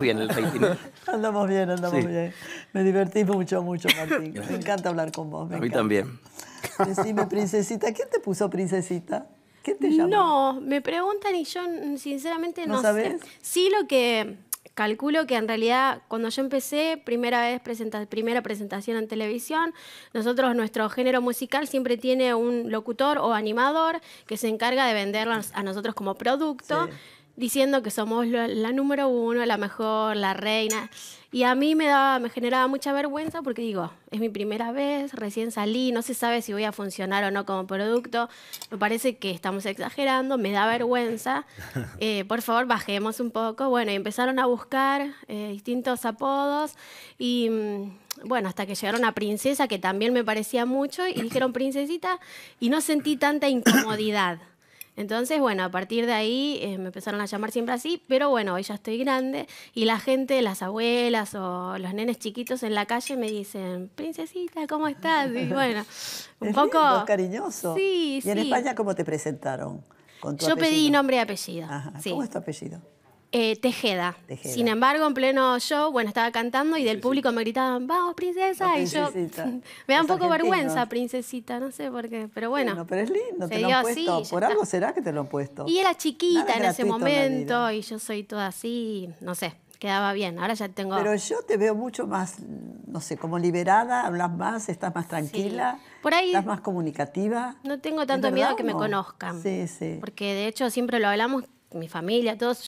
bien el andamos bien, andamos bien. Me divertís mucho, mucho, Martín. Me encanta hablar con vos. a mí también. Decime, princesita, ¿quién te puso princesita? ¿Qué te llamó? No, me preguntan y yo mm, sinceramente no, no sabes? sé. Sí lo que calculo que en realidad cuando yo empecé, primera vez primera presentación en televisión, nosotros nuestro género musical siempre tiene un locutor o animador que se encarga de vendernos a nosotros como producto. Sí diciendo que somos la número uno, la mejor, la reina. Y a mí me, daba, me generaba mucha vergüenza porque digo, es mi primera vez, recién salí, no se sabe si voy a funcionar o no como producto, me parece que estamos exagerando, me da vergüenza, eh, por favor bajemos un poco. Bueno, empezaron a buscar eh, distintos apodos y mm, bueno, hasta que llegaron a princesa, que también me parecía mucho, y dijeron princesita, y no sentí tanta incomodidad. Entonces, bueno, a partir de ahí eh, me empezaron a llamar siempre así, pero bueno, hoy ya estoy grande y la gente, las abuelas o los nenes chiquitos en la calle me dicen, princesita, ¿cómo estás? Y bueno, un poco... cariñoso. Sí, ¿Y en España cómo te presentaron? Yo pedí nombre y apellido. ¿Cómo es tu apellido? Eh, Tejeda. Sin embargo, en pleno show, bueno, estaba cantando y del público me gritaban, vamos, princesa. Y yo, me da un poco vergüenza, princesita, no sé por qué, pero bueno. No, pero es lindo, te lo han puesto. por algo será que te lo han puesto. Y era chiquita en ese momento y yo soy toda así, no sé, quedaba bien. Ahora ya tengo... Pero yo te veo mucho más, no sé, como liberada, hablas más, estás más tranquila. Por ahí... Estás más comunicativa. No tengo tanto miedo a que me conozcan. Sí, sí. Porque de hecho siempre lo hablamos mi familia, todos